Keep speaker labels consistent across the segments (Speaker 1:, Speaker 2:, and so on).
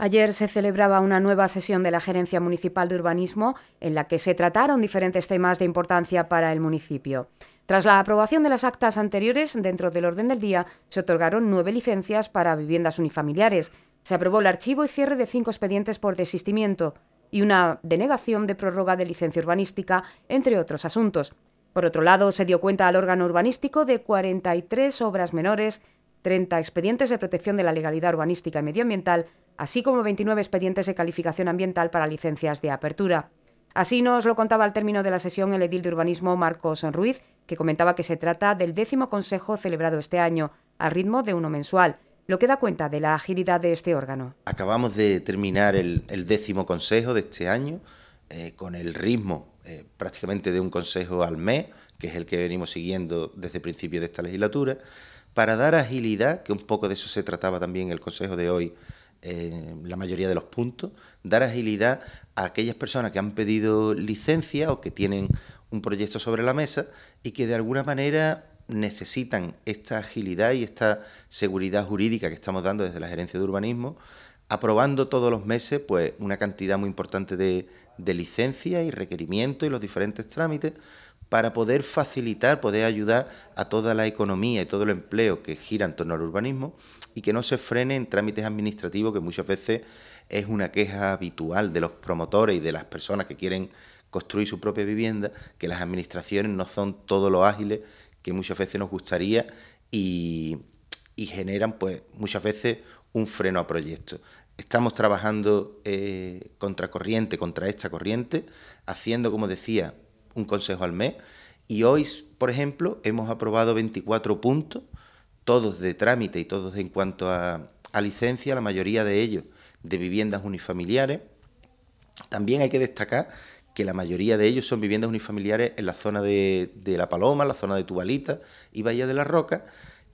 Speaker 1: Ayer se celebraba una nueva sesión de la Gerencia Municipal de Urbanismo en la que se trataron diferentes temas de importancia para el municipio. Tras la aprobación de las actas anteriores, dentro del orden del día, se otorgaron nueve licencias para viviendas unifamiliares. Se aprobó el archivo y cierre de cinco expedientes por desistimiento y una denegación de prórroga de licencia urbanística, entre otros asuntos. Por otro lado, se dio cuenta al órgano urbanístico de 43 obras menores, 30 expedientes de protección de la legalidad urbanística y medioambiental, así como 29 expedientes de calificación ambiental para licencias de apertura. Así nos lo contaba al término de la sesión el edil de urbanismo Marcos Ruiz, que comentaba que se trata del décimo consejo celebrado este año, al ritmo de uno mensual, lo que da cuenta de la agilidad de este órgano.
Speaker 2: Acabamos de terminar el, décimo consejo de este año, eh, con el ritmo eh, prácticamente de un consejo al mes, que es el que venimos siguiendo desde el principio de esta legislatura, para dar agilidad, que un poco de eso se trataba también el consejo de hoy, en la mayoría de los puntos, dar agilidad a aquellas personas que han pedido licencia o que tienen un proyecto sobre la mesa y que de alguna manera necesitan esta agilidad y esta seguridad jurídica que estamos dando desde la gerencia de urbanismo, aprobando todos los meses pues una cantidad muy importante de, de licencias y requerimientos y los diferentes trámites para poder facilitar, poder ayudar a toda la economía y todo el empleo que gira en torno al urbanismo y que no se frene en trámites administrativos que muchas veces es una queja habitual de los promotores y de las personas que quieren construir su propia vivienda, que las administraciones no son todo lo ágiles que muchas veces nos gustaría y, generan pues muchas veces un freno a proyectos. Estamos trabajando eh, contra corriente, contra esta corriente, haciendo, como decía, un consejo al mes. Y hoy, por ejemplo, hemos aprobado 24 puntos, todos de trámite y todos en cuanto a, licencia, la mayoría de ellos de viviendas unifamiliares. También hay que destacar que la mayoría de ellos son viviendas unifamiliares en la zona de, La Paloma, la zona de Tubalita y Bahía de la Roca,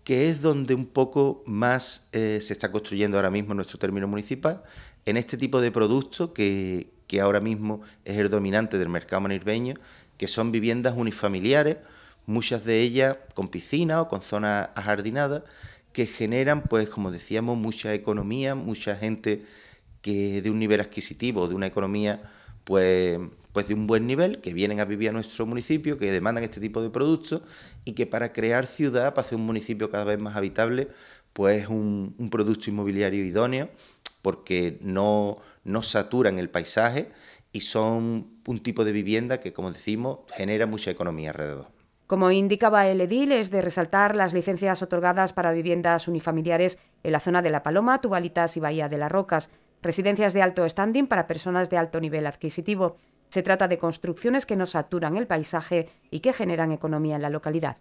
Speaker 2: que es donde un poco más eh, se está construyendo ahora mismo nuestro término municipal, en este tipo de producto que, que ahora mismo es el dominante del mercado manirbeño que son viviendas unifamiliares, muchas de ellas con piscina o con zonas ajardinadas, que generan, pues como decíamos, mucha economía, mucha gente que de un nivel adquisitivo, de una economía, pues, pues de un buen nivel, que vienen a vivir a nuestro municipio, que demandan este tipo de productos y que para crear ciudad, para hacer un municipio cada vez más habitable, pues un, un producto inmobiliario idóneo porque no, no saturan el paisaje y son un tipo de vivienda que, como decimos, genera mucha economía alrededor.
Speaker 1: Como indicaba el edil, es de resaltar las licencias otorgadas para viviendas unifamiliares en la zona de La Paloma, Tubalitas y Bahía de las Rocas, residencias de alto standing para personas de alto nivel adquisitivo. Se trata de construcciones que no saturan el paisaje y que generan economía en la localidad.